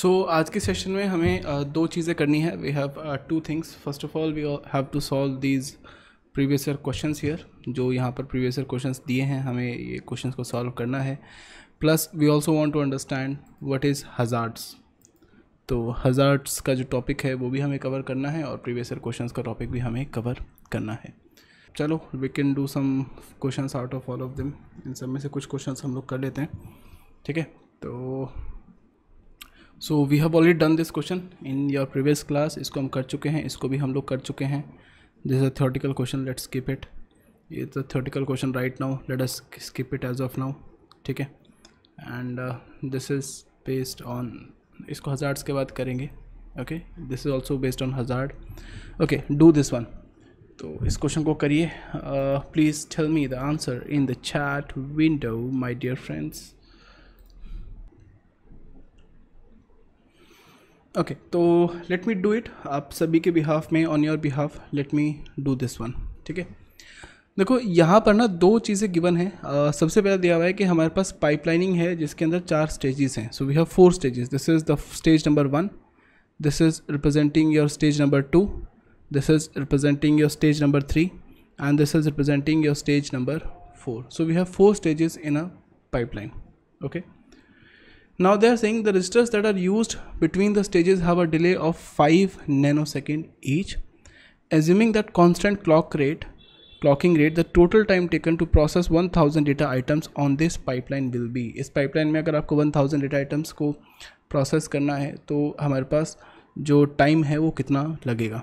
सो so, आज के session में हमें uh, दो चीज़ें करनी है we have two things first of all we have to solve these previous year questions here जो यहाँ पर प्रीवियस ईयर क्वेश्चंस दिए हैं हमें ये क्वेश्चंस को सॉल्व करना है plus we also want to understand what is hazards तो हज़ार्ड्स का जो टॉपिक है वो भी हमें कवर करना है और प्रीवियस ईयर क्वेश्चन का टॉपिक भी हमें कवर करना है चलो we can do some question out of all of them इन सब में से कुछ क्वेश्चन हम लोग कर लेते हैं ठीक है तो so we have already done this question in your previous class इसको हम कर चुके हैं इसको भी हम लोग कर चुके हैं this a theoretical question let's skip it ये तो theoretical question right now let us skip it as of now ठीक है and this is based on इसको हज़ार्ड्स के बाद करेंगे okay this is also based on hazard okay do this one तो इस क्वेश्चन को करिए please tell me the answer in the chat window my dear friends okay तो लेट मी डू इट आप सभी के बिहाफ में on your behalf let me do this one ठीक है देखो यहाँ पर ना दो चीज़ें गिवन हैं सबसे पहला दिया हुआ है कि हमारे पास पाइपलाइनिंग है जिसके अंदर चार स्टेजेस हैं so we have four stages this is the stage number one this is representing your stage number two this is representing your stage number three and this is representing your stage number four so we have four stages in a pipeline okay Now they are saying the resistors that are used between the stages have a delay of 5 nanosecond each. Assuming that constant clock rate, clocking rate, the total time taken to process 1000 data items on this pipeline will be. इस pipeline में अगर आपको 1000 data items को process करना है तो हमारे पास जो time है वो कितना लगेगा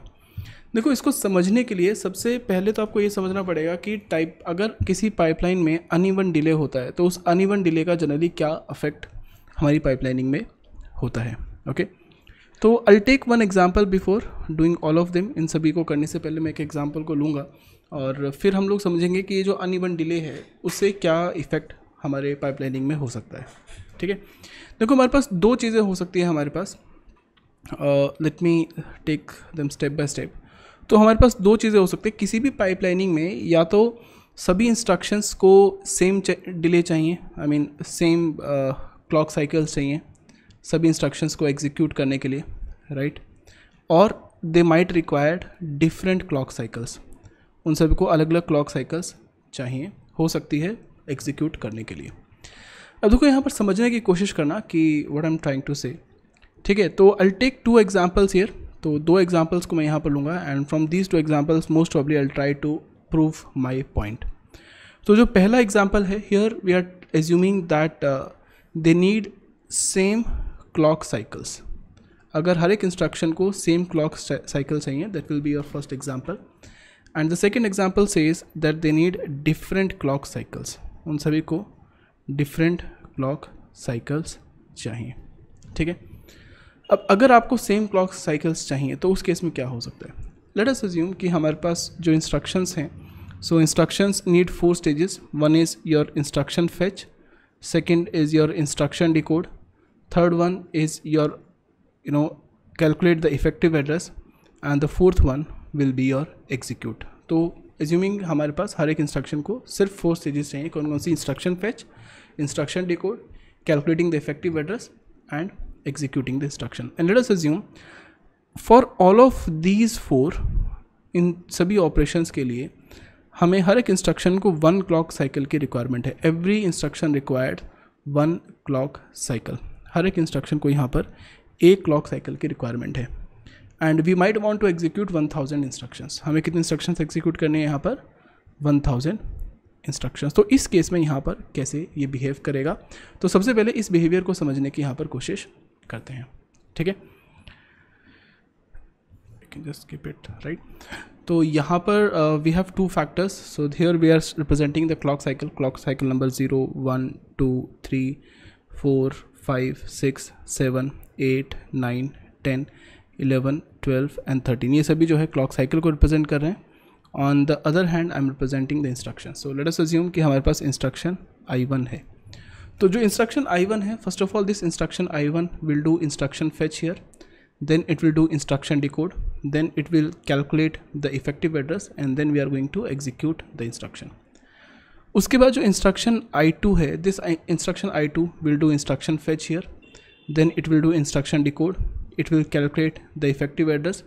देखो इसको समझने के लिए सबसे पहले तो आपको ये समझना पड़ेगा कि टाइप अगर किसी पाइपलाइन में अनइवन डिले होता है तो उस अनइवन डिले का जनरली क्या अफेक्ट हमारी पाइपलाइनिंग में होता है ओके तो I take one example before doing all of them इन सभी को करने से पहले मैं एक एग्जाम्पल को लूँगा और फिर हम लोग समझेंगे कि ये जो अनइवन डिले है उससे क्या इफ़ेक्ट हमारे पाइपलाइनिंग में हो सकता है ठीक है देखो हमारे पास दो चीज़ें हो सकती हैं हमारे पास let me take them step by step तो हमारे पास दो चीज़ें हो सकती है किसी भी पाइपलाइनिंग में या तो सभी इंस्ट्रक्शंस को सेम डिले चाहिए I mean same clock cycles चाहिए सभी इंस्ट्रक्शंस को एग्जीक्यूट करने के लिए राइट और they might required different clock cycles उन सभी को अलग अलग क्लॉक साइकिल्स चाहिए हो सकती है एग्जीक्यूट करने के लिए अब देखो यहाँ पर समझने की कोशिश करना कि what I am trying to say ठीक है तो I take two examples here तो दो एग्जाम्पल्स को मैं यहाँ पर लूँगा and from these two examples most obviously I try to prove my point तो जो पहला एग्जाम्पल है here we are assuming that they need same clock cycles अगर हर एक इंस्ट्रक्शन को सेम क्लॉक साइकिल चाहिए that will be your first example and the second example is that they need different clock cycles उन सभी को different clock cycles चाहिए ठीक है अब अगर आपको सेम क्लॉक साइकिल्स चाहिए तो उस केस में क्या हो सकता है लेट अस अज्यूम कि हमारे पास जो इंस्ट्रक्शंस हैं so instructions need four stages one is your instruction fetch second is your instruction decode third one is your you know calculate the effective address and the fourth one will be your execute so assuming hamare paas har ek instruction ko sirf four stages chahiye kaun kaun si instruction fetch instruction decode calculating the effective address and executing the instruction and let us assume for all of these four in sabhi operations ke liye हमें हर एक instruction को one clock cycle की requirement है every instruction required one clock cycle हर एक instruction को यहाँ पर एक क्लॉक साइकिल की रिक्वायरमेंट है and we might want to execute one thousand instruction हमें कितने इंस्ट्रक्शन एग्जीक्यूट करने हैं यहाँ पर वन थाउजेंड इंस्ट्रक्शन तो इस केस में यहाँ पर कैसे ये बिहेव करेगा तो सबसे पहले इस बिहेवियर को समझने की यहाँ पर कोशिश करते हैं ठीक है जस्ट कीप इट राइट तो यहाँ पर we have two factors so here we are representing the clock cycle clock cycle number zero one two three four five six seven eight nine ten eleven twelve and thirteen ये सभी जो है clock cycle को represent कर रहे हैं on the other hand I am representing the instruction so let us assume कि हमारे पास इंस्ट्रक्शन आई वन है तो जो इंस्ट्रक्शन आई वन है first of all this instruction I one will do instruction fetch here then it will do instruction decode then it will calculate the effective address and then we are going to execute the instruction उसके बाद जो instruction i I2 है this instruction i I2 will do instruction fetch here. Then it will do instruction decode. It will calculate the effective address.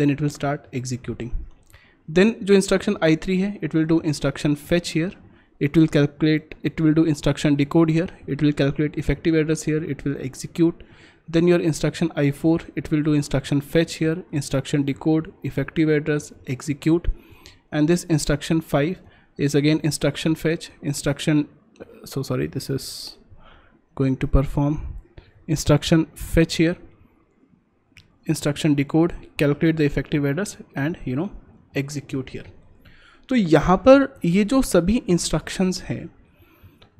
Then it will start executing. Then जो instruction i I3 है it will do instruction fetch here. it will calculate it will do instruction decode here it will calculate effective address here it will execute then your instruction i4 it will do instruction fetch here instruction decode effective address execute and this instruction 5 is again instruction fetch instruction so sorry this is going to perform instruction fetch here instruction decode calculate the effective address and you know execute here तो यहाँ पर ये जो सभी instructions हैं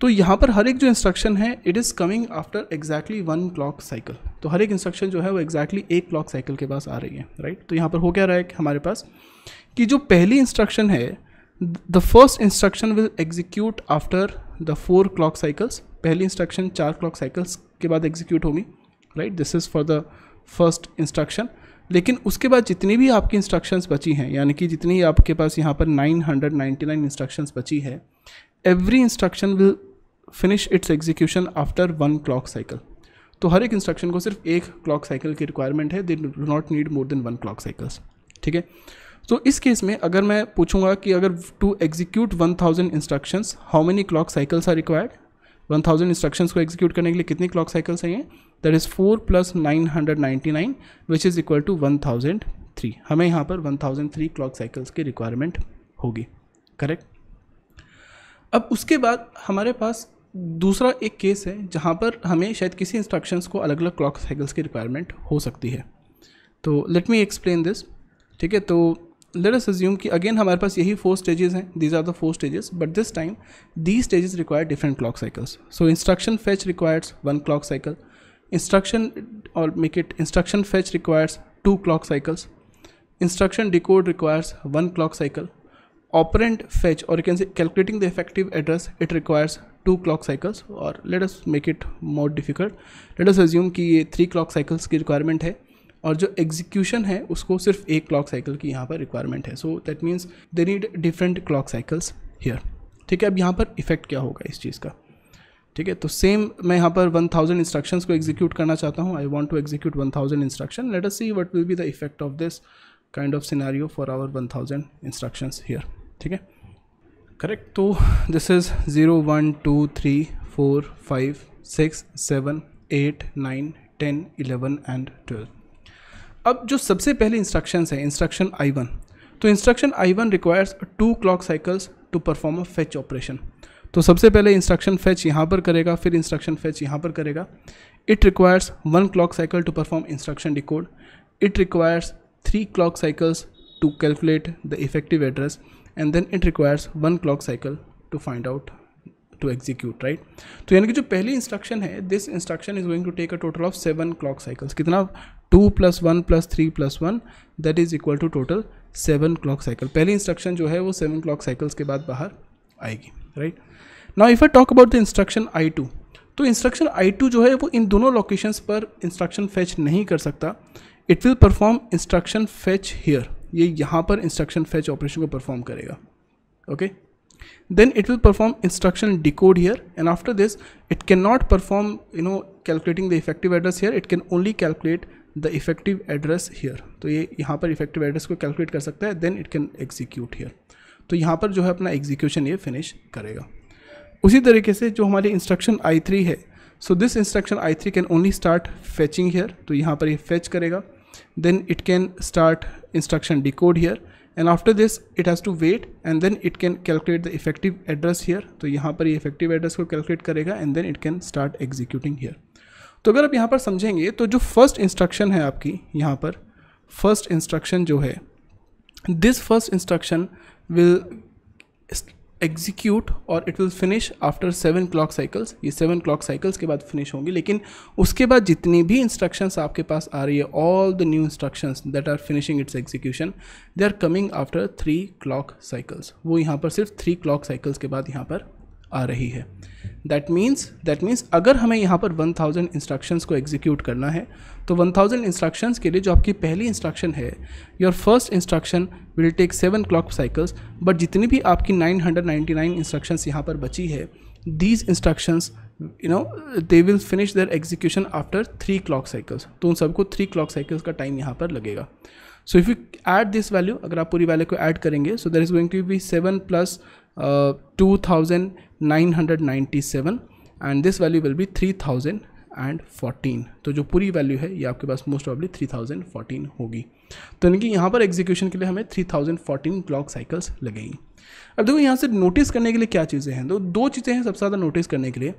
तो यहाँ पर हर एक जो इंस्ट्रक्शन है it is coming after exactly one clock cycle तो हर एक इंस्ट्रक्शन जो है वो एग्जैक्टली exactly एक क्लॉक साइकिल के पास आ रही है राइट right? तो यहाँ पर हो क्या रहा है कि हमारे पास कि जो पहली इंस्ट्रक्शन है the first instruction will execute after the four clock cycles पहली इंस्ट्रक्शन चार क्लॉक साइकिल्स के बाद एग्जीक्यूट होगी right this is for the first instruction लेकिन उसके बाद जितनी भी आपकी इंस्ट्रक्शंस बची हैं यानी कि जितनी आपके पास यहाँ पर 999 इंस्ट्रक्शंस बची है every instruction will finish its execution after one clock cycle तो हर एक इंस्ट्रक्शन को सिर्फ एक क्लॉक साइकिल की रिक्वायरमेंट है they do not need more than one clock cycles ठीक है तो इस केस में अगर मैं पूछूंगा कि अगर to execute one thousand instructions how many clock cycles are required one thousand instruction को एग्जीक्यूट करने के लिए कितनी क्लॉक साइकिल्स चाहिए that is four plus nine hundred ninety nine which is equal to one thousand three हमें यहाँ पर one thousand three clock cycles की रिक्वायरमेंट होगी करेक्ट अब उसके बाद हमारे पास दूसरा एक केस है जहाँ पर हमें शायद किसी इंस्ट्रक्शंस को अलग अलग क्लॉक साइकिल्स की रिक्वायरमेंट हो सकती है तो लेट मी एक्सप्लेन दिस ठीक है तो लेट अस अज्यूम कि अगेन हमारे पास यही फोर स्टेजेस हैं these are the four stages but this time the stages require different clock cycles so instruction fetch requires one clock cycle instruction और make it instruction fetch requires two clock cycles instruction decode requires one clock cycle operand fetch और can can calculating the effective address it requires two clock cycles और let us make it more difficult let us assume कि ये three clock cycles की requirement है और जो execution है उसको सिर्फ एक क्लॉक साइकिल की यहाँ पर रिक्वायरमेंट है so that means they need different clock cycles here ठीक है अब यहाँ पर इफेक्ट क्या होगा इस चीज़ का ठीक है तो सेम मैं यहाँ पर 1000 थाउजेंड इंस्ट्रक्शंस को एग्जीक्यूट करना चाहता हूँ I want to execute 1000 thousand instruction let us see what will be the effect of this kind of scenario for our 1000 thousand instructions here ठीक है करेक्ट तो this is zero one two three four five six seven eight nine ten eleven and twelve अब जो सबसे पहले instructions हैं instruction I one तो instruction I one requires two clock cycles to perform a fetch operation तो सबसे पहले instruction fetch यहाँ पर करेगा फिर इंस्ट्रक्शन फेच यहाँ पर करेगा it requires one clock cycle to perform instruction decode it requires three clock cycles to calculate the effective address and then it requires one clock cycle to find out to execute right तो यानी कि जो पहली instruction है this instruction is going to take a total of seven clock cycles कितना two plus one plus three plus one that is equal to total seven clock cycle पहली instruction जो है वो सेवन क्लॉक साइकिल्स के बाद बाहर आएगी right now if I talk about the instruction I two तो इंस्ट्रक्शन आई टू जो है वो इन दोनों लोकेशंस पर इंस्ट्रक्शन फेच नहीं कर सकता it will perform instruction fetch here ये यहाँ पर इंस्ट्रक्शन फैच ऑपरेशन को परफॉर्म करेगा okay then it will perform instruction decode here and after this it can not perform you know calculating the effective address here it can only calculate the effective address here तो ये यहाँ पर effective address को calculate कर सकता है then it can execute here तो यहाँ पर जो है अपना एग्जीक्यूशन ये फिनिश करेगा उसी तरीके से जो हमारी इंस्ट्रक्शन आई थ्री है so this instruction I three can only start fetching here तो यहाँ पर ये फैच करेगा then it can start instruction decode here and after this it has to wait and then it can calculate the effective address here तो यहाँ पर ये effective address को calculate करेगा and then it can start executing here तो अगर आप यहाँ पर समझेंगे तो जो first instruction है आपकी यहाँ पर first instruction जो है this first instruction will execute और it will finish after seven clock cycles ये सेवन क्लॉक साइकिल्स के बाद फिनिश होंगी लेकिन उसके बाद जितनी भी इंस्ट्रक्शंस आपके पास आ रही है all the new instructions that are finishing its execution they are coming after three clock cycles वो यहाँ पर सिर्फ थ्री क्लॉक साइकिल्स के बाद यहाँ पर आ रही है दैट मीन्स दैट मीन्स अगर हमें यहाँ पर 1000 इंस्ट्रक्शंस को एग्जीक्यूट करना है तो 1000 इंस्ट्रक्शंस के लिए जो आपकी पहली इंस्ट्रक्शन है your first instruction will take seven clock cycles but जितनी भी आपकी 999 इंस्ट्रक्शंस यहाँ पर बची है these instructions you know they will finish their execution after three clock cycles तो उन सबको थ्री क्लॉक साइकिल्स का टाइम यहाँ पर लगेगा so if you add this value अगर आप पूरी वैल्यू को ऐड करेंगे so there is going to be seven plus 2997 and this value will be 3014 and fourteen तो जो पूरी वैल्यू है ये आपके पास most obviously three thousand fourteen होगी तो यानी कि यहाँ पर एग्जीक्यूशन के लिए हमें three thousand fourteen clock cycles लगेंगी अब देखो यहाँ से नोटिस करने के लिए क्या चीज़ें हैं तो दो चीज़ें हैं सबसे ज़्यादा नोटिस करने के लिए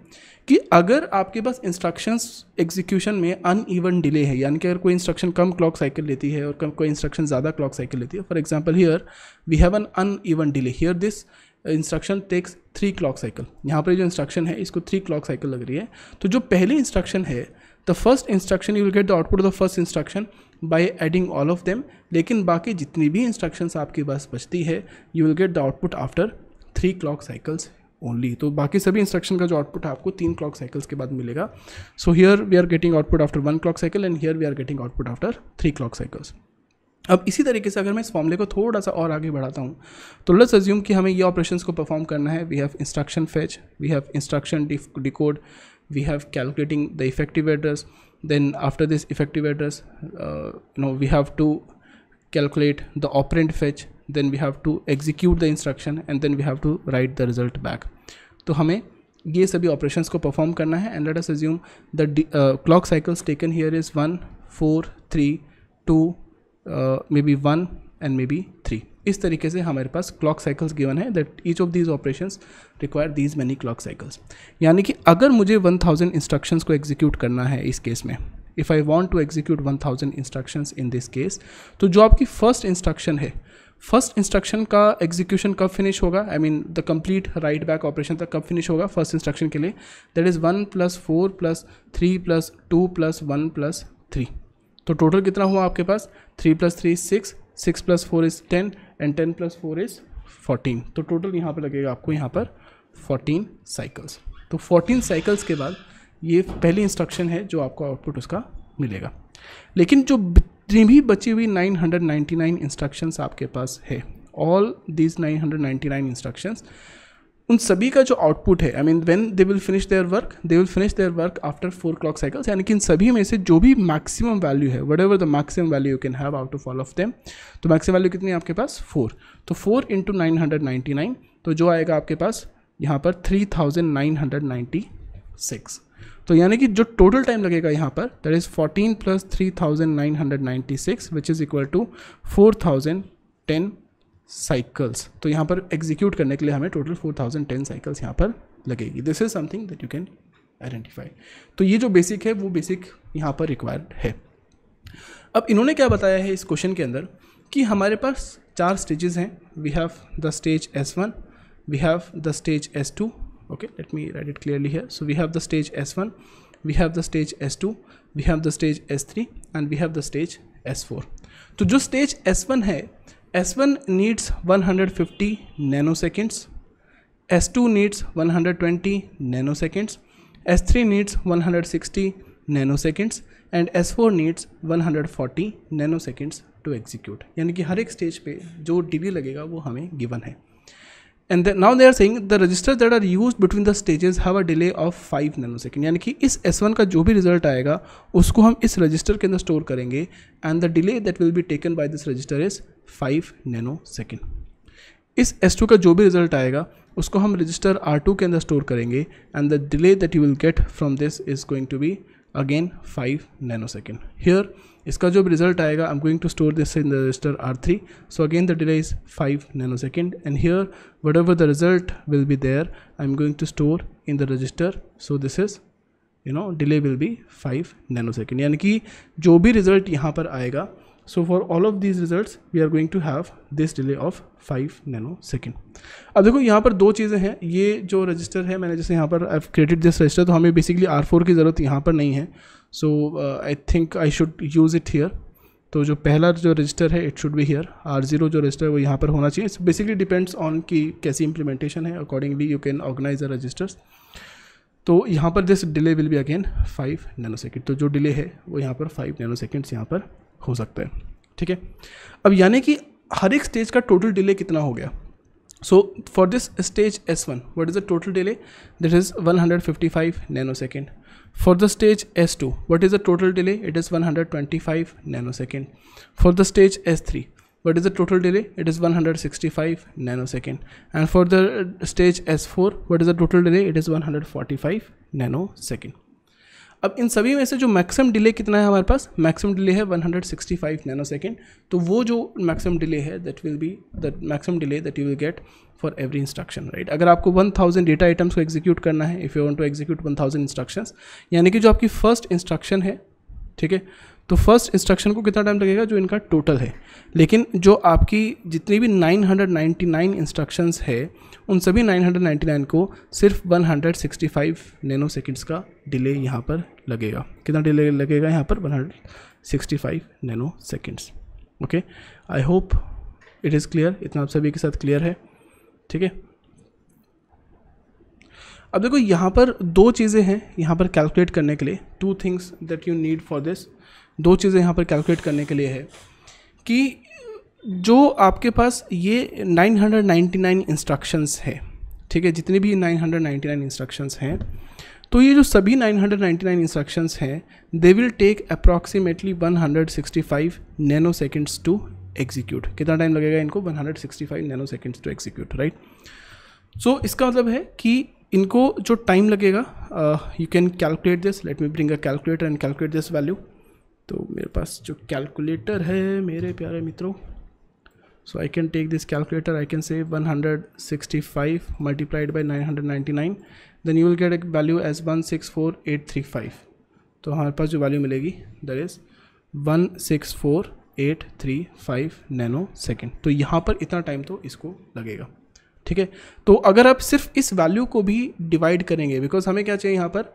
कि अगर आपके पास इंस्ट्रक्शंस एग्जीक्यूशन में अन ईवन डिले है यानी कि अगर कोई इंस्ट्रक्शन कम क्लॉक साइकिल लेती है और कम कोई इंस्ट्रक्शन ज़्यादा क्लॉक साइकिल लेती है for example here we have an uneven delay here this instruction takes three clock cycle यहाँ पर जो इंस्ट्रक्शन है इसको थ्री क्लॉक साइकिल लग रही है तो जो पहली इंस्ट्रक्शन है the first instruction you will get the output of the first instruction by adding all of them लेकिन बाकी जितनी भी इंस्ट्रक्शन आपके पास बचती है you will get the output after three clock cycles only तो बाकी सभी इंस्ट्रक्शन का जो आउटपुट आपको तीन क्लॉक साइकिल्स के बाद मिलेगा so here we are getting output after one clock cycle and here we are getting output after three clock cycles अब इसी तरीके से अगर मैं इस फॉर्मले को थोड़ा सा और आगे बढ़ाता हूँ तो लेट्स अज्यूम कि हमें ये ऑपरेशन को परफॉर्म करना है we have instruction fetch we have instruction decode we have calculating the effective address then after this effective address no we have to calculate the operand fetch then we have to execute the instruction and then we have to write the result back तो हमें ये सभी operations को perform करना है and let us assume the clock cycles taken here is one four three to may be one and may be three इस तरीके से हमारे पास क्लॉक साइकिल्स गिवन है that each of these operation require these many clock cycles यानी कि अगर मुझे वन थाउजेंड इंस्ट्रक्शन को एग्जीक्यूट करना है इस केस में if I want to execute thousand instruction in this case तो जो आपकी फर्स्ट इंस्ट्रक्शन है फर्स्ट इंस्ट्रक्शन का एग्जीक्यूशन कब फिनिश होगा I mean the complete write back operation तक कब फिनिश होगा फर्स्ट इंस्ट्रक्शन के लिए that is one plus four plus three plus two plus one plus three तो टोटल कितना हुआ आपके पास three plus three six six plus four is ten and ten plus four is fourteen तो total यहाँ पर लगेगा आपको यहाँ पर फोर्टीन साइकिल्स तो फोर्टीन साइकिल्स के बाद ये पहली इंस्ट्रक्शन है जो आपको आउटपुट उसका मिलेगा लेकिन जो जितनी भी बची हुई 999 इंस्ट्रक्शंस आपके पास है ऑल दीज 999 इंस्ट्रक्शंस उन सभी का जो आउटपुट है I mean when they will finish their work they will finish their work after four clock cycles यानी कि इन सभी में से जो भी मैक्सिमम वैल्यू है whatever the maximum value you can have out of all of them तो मैक्सिमम वैल्यू कितनी है आपके पास फोर तो four into nine hundred ninety nine तो जो आएगा आपके पास यहाँ पर three thousand nine hundred ninety six तो यानी कि जो टोटल टाइम लगेगा यहाँ पर that is fourteen plus three thousand nine hundred ninety six which is equal to four thousand ten cycles तो यहाँ पर एग्जीक्यूट करने के लिए हमें total four thousand ten cycles यहाँ पर लगेगी this is something that you can identify तो ये जो बेसिक है वो बेसिक यहाँ पर रिक्वायर्ड है अब इन्होंने क्या बताया है इस क्वेश्चन के अंदर कि हमारे पास चार स्टेजेस हैं we have the stage S one we have the stage S two okay let me write it clearly है so we have the stage S one we have the stage S two we have the stage S three and we have the stage S four तो जो stage S one है S one needs one hundred fifty nano seconds S two needs one hundred twenty nano seconds S three needs one hundred sixty nano seconds and S four needs one hundred forty nano seconds to execute यानी कि हर एक stage पे जो delay लगेगा वो हमें given है and now they are saying the registers that are use between the stages have a delay of five nano second यानी कि इस एस वन का जो भी रिजल्ट आएगा उसको हम इस रजिस्टर के अंदर स्टोर करेंगे and the delay that will be taken by this register is five nano second इस एस टू का जो भी रिजल्ट आएगा उसको हम रजिस्टर आर टू के अंदर स्टोर करेंगे and the delay that you will get from this is going to be again five nano second here इसका जो रिजल्ट आएगा I am going to store this in the register R three so again the delay is five nano second and here whatever the result will be there I am going to store in the register so this is you know delay will B five nano second यानी कि जो भी result यहाँ पर आएगा so for all of this result we are going to have this delay of five nano second अब देखो यहाँ पर दो चीज़ें हैं ये जो रजिस्टर है मैंने जैसे यहाँ पर आई क्रिएटेड दिस रजिस्टर तो हमें बेसिकली आर फोर की ज़रूरत यहाँ पर नहीं है so I think I should use it here तो जो पहला जो रजिस्टर है it should be here R zero जो रजिस्टर है वो यहाँ पर होना चाहिए इट्स बेसिकली डिपेंड्स ऑन कि कैसी इंप्लीमेंटेशन है accordingly you can organize the registers तो यहाँ पर this delay will be again five nano second तो जो डिले है वो यहाँ पर फाइव नैनो सेकेंड्स यहाँ पर हो सकता है ठीक है अब यानी कि हर एक स्टेज का टोटल डिले कितना हो गया so for this stage S one what is the total delay that is one hundred fifty five nano second For the stage S2, what is the total delay? It is 125 nanosecond. For the stage S3, what is the total delay? It is 165 nanosecond. And for the stage S4, what is the total delay? It is 145 nanosecond. अब इन सभी में से जो maximum delay कितना है हमारे पास maximum delay है 165 nano second तो वो जो मैक्सिमम डिले है that will be that maximum delay that you will get for every instruction right अगर आपको 1000 डेटा आइटम्स को एग्जीक्यूट करना है if you want to execute 1000 instruction यानी कि जो आपकी फर्स्ट इंस्ट्रक्शन है ठीक है तो फर्स्ट इंस्ट्रक्शन को कितना टाइम लगेगा जो इनका टोटल है लेकिन जो आपकी जितनी भी 999 इंस्ट्रक्शंस है उन सभी 999 को सिर्फ 165 नैनो सेकेंड्स का डिले यहाँ पर लगेगा कितना डिले लगेगा यहाँ पर 165 nano seconds okay I hope it is clear इतना आप सभी के साथ क्लियर है ठीक है अब देखो यहाँ पर दो चीज़ें हैं यहाँ पर कैलकुलेट करने के लिए two things that you need for this दो चीज़ें यहाँ पर कैलकुलेट करने के लिए है कि जो आपके पास ये 999 इंस्ट्रक्शंस है ठीक है जितने भी 999 इंस्ट्रक्शंस हैं तो ये जो सभी 999 इंस्ट्रक्शंस हैं they will take approximately 165 nano seconds to execute कितना टाइम लगेगा इनको 165 nano seconds to execute right so इसका मतलब है कि इनको जो टाइम लगेगा you can calculate this let me bring a calculator and calculate this value तो मेरे पास जो कैलकुलेटर है मेरे प्यारे मित्रों so I can take this calculator I can say 165 multiplied by 999 then you will get a value as 164835 तो हमारे पास जो वैल्यू मिलेगी दर इज़ 164,835 नैनो सेकेंड तो यहाँ पर इतना टाइम तो इसको लगेगा ठीक है तो अगर आप सिर्फ इस वैल्यू को भी डिवाइड करेंगे बिकॉज हमें क्या चाहिए यहाँ पर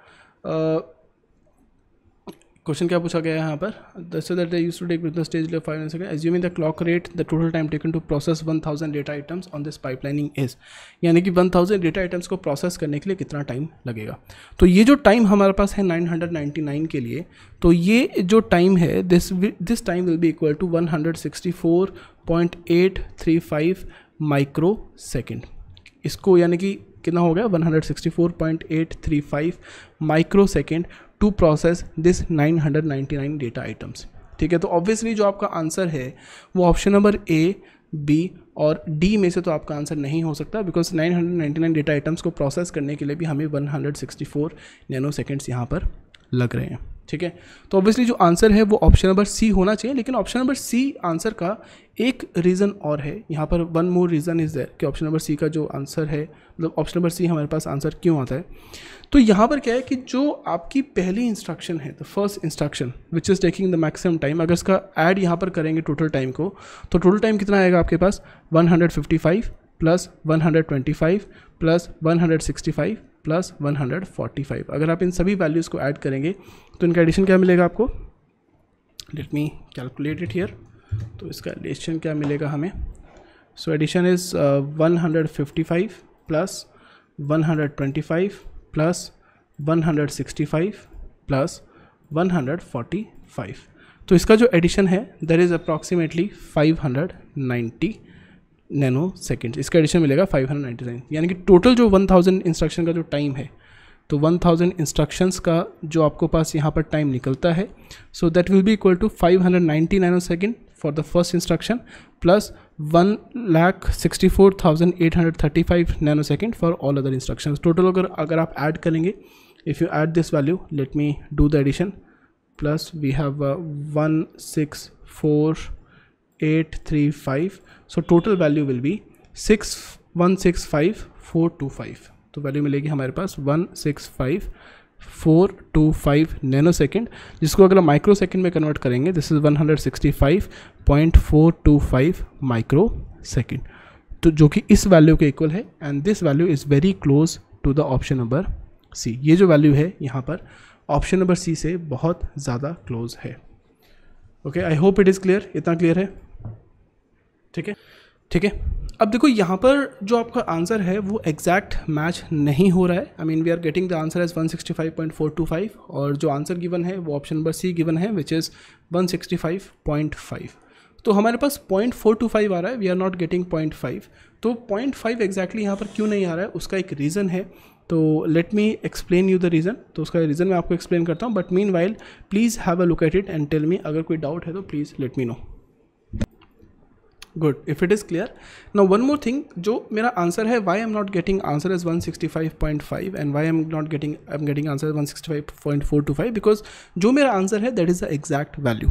क्वेश्चन क्या पूछा गया है यहाँ पर दस that use to take with stage लेव five second assuming the clock rate the total time taken to process one thousand data items on this pipelining is यानी कि वन थाउजेंड डेटा आइटम्स को प्रोसेस करने के लिए कितना time लगेगा तो ये जो टाइम हमारे पास है नाइन हंड्रेड नाइन्टी नाइन के लिए तो ये जो टाइम है this this time will be equal to one hundred sixty four point eight three five micro second इसको यानी कि कितना हो गया one hundred sixty four point eight three five micro second to process this 999 data items ठीक है तो obviously जो आपका आंसर है वो ऑप्शन नंबर ए बी और डी में से तो आपका आंसर नहीं हो सकता बिकॉज 999 डेटा आइटम्स को प्रोसेस करने के लिए भी हमें 164 नैनो सेकेंड्स यहाँ पर लग रहे हैं ठीक है तो ऑब्वियसली जो आंसर है वो ऑप्शन नंबर सी होना चाहिए लेकिन ऑप्शन नंबर सी आंसर का एक रीज़न और है यहाँ पर one more reason is there कि ऑप्शन नंबर सी का जो आंसर है मतलब ऑप्शन नंबर सी हमारे पास आंसर क्यों आता है तो यहाँ पर क्या है कि जो आपकी पहली इंस्ट्रक्शन है the first instruction which is taking the maximum time अगर इसका ऐड यहाँ पर करेंगे टोटल टाइम को तो टोटल टाइम कितना आएगा आपके पास 155 प्लस 125 प्लस 165 प्लस 145 अगर आप इन सभी वैल्यूज़ को ऐड करेंगे तो इनका एडिशन क्या मिलेगा आपको let me calculate it here तो इसका एडिशन क्या मिलेगा हमें so addition is five plus 125 plus 165 plus 145 तो इसका जो एडिशन है that is approximately 590 nano second इसका एडिशन मिलेगा 599 यानी कि टोटल जो 1000 इंस्ट्रक्शन का जो टाइम है तो 1000 इंस्ट्रक्शंस का जो आपको पास यहाँ पर टाइम निकलता है so that will be equal to 590 nano second for the first instruction plus 1,64,835 nanosecond for all other instructions total अगर अगर आप add करेंगे if you add this value let me do the addition plus we have uh, 164,835 so total value will be 6,165,425 तो value मिलेगी हमारे पास 165 four two five nano second जिसको अगर माइक्रो सेकेंड में कन्वर्ट करेंगे this is one hundred sixty five point four two five micro second तो जो कि इस वैल्यू के इक्वल है and this value is very close to the option number C ये जो वैल्यू है यहाँ पर ऑप्शन नंबर सी से बहुत ज़्यादा क्लोज है okay I hope it is clear इतना क्लियर है ठीक है ठीक है अब देखो यहाँ पर जो आपका आंसर है वो एग्जैक्ट मैच नहीं हो रहा है I mean we are getting the answer as 165.425 और जो आंसर गिवन है वो ऑप्शन नंबर सी गिवन है विच इज़ 165.5 तो हमारे पास 0.425 आ रहा है वी आर नॉट गेटिंग 0.5 तो 0.5 एग्जैक्टली यहाँ पर क्यों नहीं आ रहा है उसका एक रीज़न है तो let me explain you the reason तो उसका रीज़न मैं आपको एक्सप्लेन करता हूँ but meanwhile please have a located and tell me अगर कोई डाउट है तो please let me know good if it is clear no one more thing जो मेरा आंसर है why am not getting answer is one sixty five point five and why am not getting I am getting answer one sixty five point four two five because जो मेरा answer है that is the exact value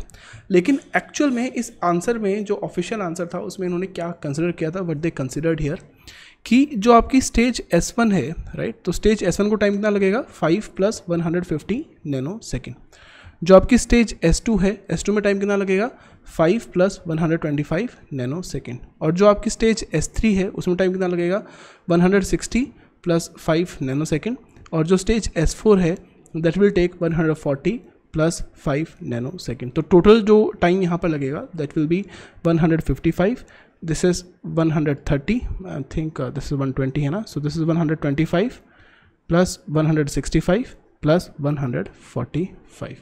लेकिन actual में इस answer में जो official answer था उसमें इन्होंने क्या कंसिडर किया था वट दे कंसिडर्ड हियर कि जो आपकी स्टेज एस वन है राइट right? तो स्टेज एस वन को टाइम कितना लगेगा five plus one hundred fifty nano second जो आपकी स्टेज एस टू है एस टू में टाइम कितना लगेगा five plus one hundred twenty five nano second और जो आपकी स्टेज एस थ्री है उसमें टाइम कितना लगेगा one hundred sixty plus five nano second और जो स्टेज एस फोर है that will take one hundred forty plus five nano second तो टोटल जो टाइम यहाँ पर लगेगा that will be one hundred fifty five this is one hundred thirty I think this is one twenty है ना so this is one hundred twenty five plus one hundred sixty five plus one hundred five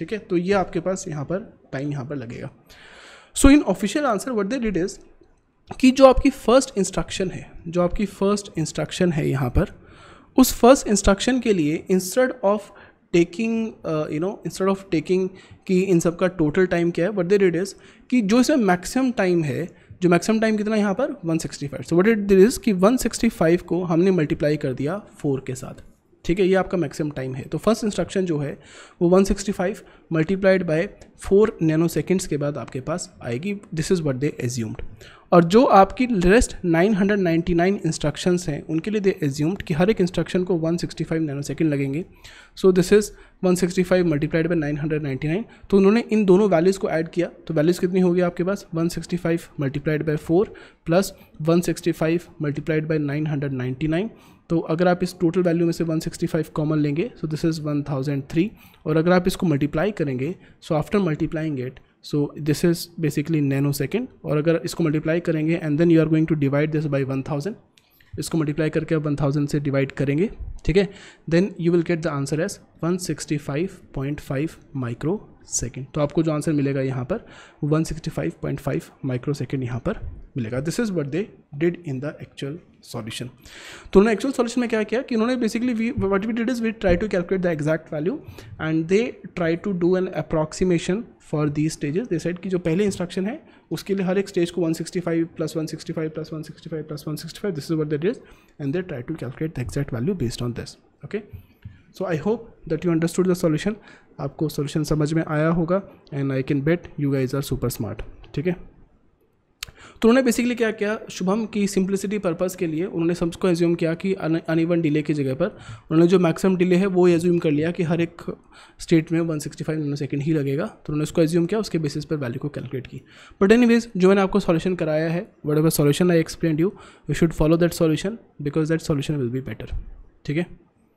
ठीक है तो ये आपके पास यहाँ पर टाइम यहाँ पर लगेगा so in official answer what they did is कि जो आपकी फ़र्स्ट इंस्ट्रक्शन है जो आपकी फ़र्स्ट इंस्ट्रक्शन है यहाँ पर उस फर्स्ट इंस्ट्रक्शन के लिए instead of taking you know instead of taking कि इन सब का टोटल टाइम क्या है वट दे डिड इज़ कि जो इसमें मैक्सिमम टाइम है जो मैक्सिमम टाइम कितना यहाँ पर 165 सो वट इट दिस कि 165 को हमने मल्टीप्लाई कर दिया 4 के साथ ठीक है ये आपका मैक्सिमम टाइम है तो फर्स्ट इंस्ट्रक्शन जो है वो 165 sixty five multiplied by four nano seconds के बाद आपके पास आएगी this is what they assumed और जो आपकी रेस्ट 999 इंस्ट्रक्शंस हैं उनके लिए दे एज्यूम्ड कि हर एक इंस्ट्रक्शन को 165 नैनो सेकेंड लगेंगे so this is 165 multiplied by nine तो उन्होंने इन दोनों वैल्यूज़ को ऐड किया तो वैल्यूज़ कितनी होगी आपके पास 165 multiplied by four plus one sixty five multiplied by nine तो अगर आप इस टोटल वैल्यू में से 165 कॉमन लेंगे सो दिस इज़ 1003 और अगर आप इसको मल्टीप्लाई करेंगे so after multiplying it so this is basically nano second और अगर इसको मल्टीप्लाई करेंगे and then you are going to divide this by thousand इसको मल्टीप्लाई करके आप 1000 से डिवाइड करेंगे ठीक है then you will get the answer as 165.5 micro second तो आपको जो आंसर मिलेगा यहाँ पर 165.5 माइक्रो सेकेंड यहाँ पर मिलेगा this is what they did in the actual solution तो उन्होंने एक्चुअल सॉल्यूशन में क्या किया कि उन्होंने basically we what we did is we try to calculate the exact value and they try to do an approximation for the stages they set कि जो पहले इंस्ट्रक्शन है उसके लिए हर एक स्टेज को 165 plus 165 plus 165 plus 165 this is what that is and they try to calculate the exact value based on this okay so I hope that you understood the solution आपको solution समझ में आया होगा and I can bet you guys are super smart ठीक है तो उन्होंने basically क्या किया शुभम की सिंप्लिसिटी पर्पज़ के लिए उन्होंने सबको एज्यूम किया कि अन ईवन डिले की जगह पर उन्होंने जो मैक्सिमम डिले है वो एज्यूम कर लिया कि हर एक स्टेट में 165 सिक्सटी फाइव सेकेंड ही लगेगा तो उन्होंने उसको एज्यूम किया उसके बेसिस पर वैल्यू को कैलकुलेट की बट एनी जो मैंने आपको सॉल्यूशन कराया है whatever solution I explain you you should follow that solution because that solution will be better ठीक है